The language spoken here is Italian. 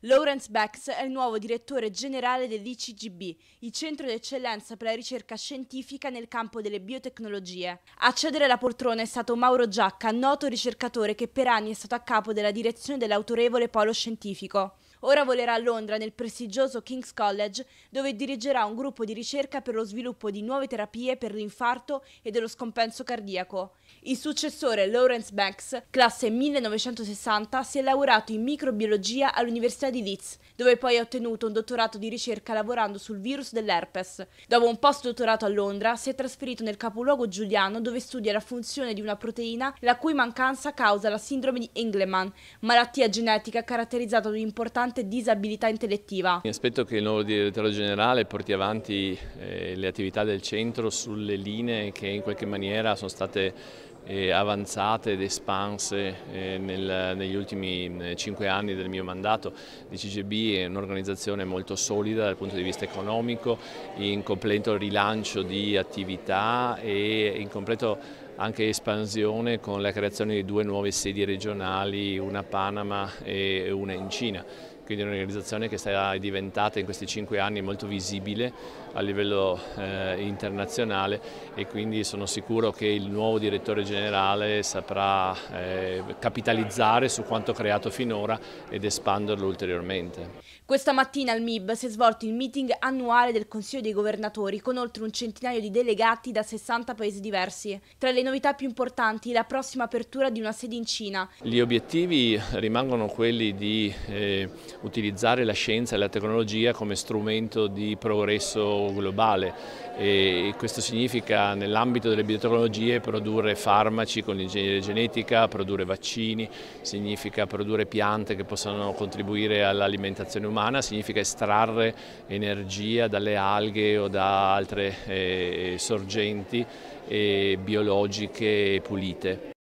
Lawrence Bex è il nuovo direttore generale dell'ICGB, il centro d'eccellenza per la ricerca scientifica nel campo delle biotecnologie. A cedere la poltrona è stato Mauro Giacca, noto ricercatore che per anni è stato a capo della direzione dell'autorevole polo scientifico. Ora volerà a Londra nel prestigioso King's College dove dirigerà un gruppo di ricerca per lo sviluppo di nuove terapie per l'infarto e dello scompenso cardiaco. Il successore Lawrence Banks, classe 1960, si è laureato in microbiologia all'Università di Leeds, dove poi ha ottenuto un dottorato di ricerca lavorando sul virus dell'herpes. Dopo un post-dottorato a Londra, si è trasferito nel capoluogo giuliano dove studia la funzione di una proteina la cui mancanza causa la sindrome di Engleman, malattia genetica caratterizzata da un importante costante disabilità intellettiva. Mi aspetto che il nuovo direttore generale porti avanti eh, le attività del centro sulle linee che in qualche maniera sono state eh, avanzate ed espanse eh, nel, negli ultimi eh, cinque anni del mio mandato. Il CGB è un'organizzazione molto solida dal punto di vista economico, in completo rilancio di attività e in completo anche espansione con la creazione di due nuove sedi regionali, una a Panama e una in Cina quindi un'organizzazione che è diventata in questi cinque anni molto visibile a livello eh, internazionale e quindi sono sicuro che il nuovo direttore generale saprà eh, capitalizzare su quanto creato finora ed espanderlo ulteriormente. Questa mattina al MIB si è svolto il meeting annuale del Consiglio dei Governatori con oltre un centinaio di delegati da 60 paesi diversi. Tra le novità più importanti la prossima apertura di una sede in Cina. Gli obiettivi rimangono quelli di eh, utilizzare la scienza e la tecnologia come strumento di progresso globale e questo significa nell'ambito delle biotecnologie produrre farmaci con l'ingegneria genetica, produrre vaccini, significa produrre piante che possano contribuire all'alimentazione umana, significa estrarre energia dalle alghe o da altre eh, sorgenti eh, biologiche pulite.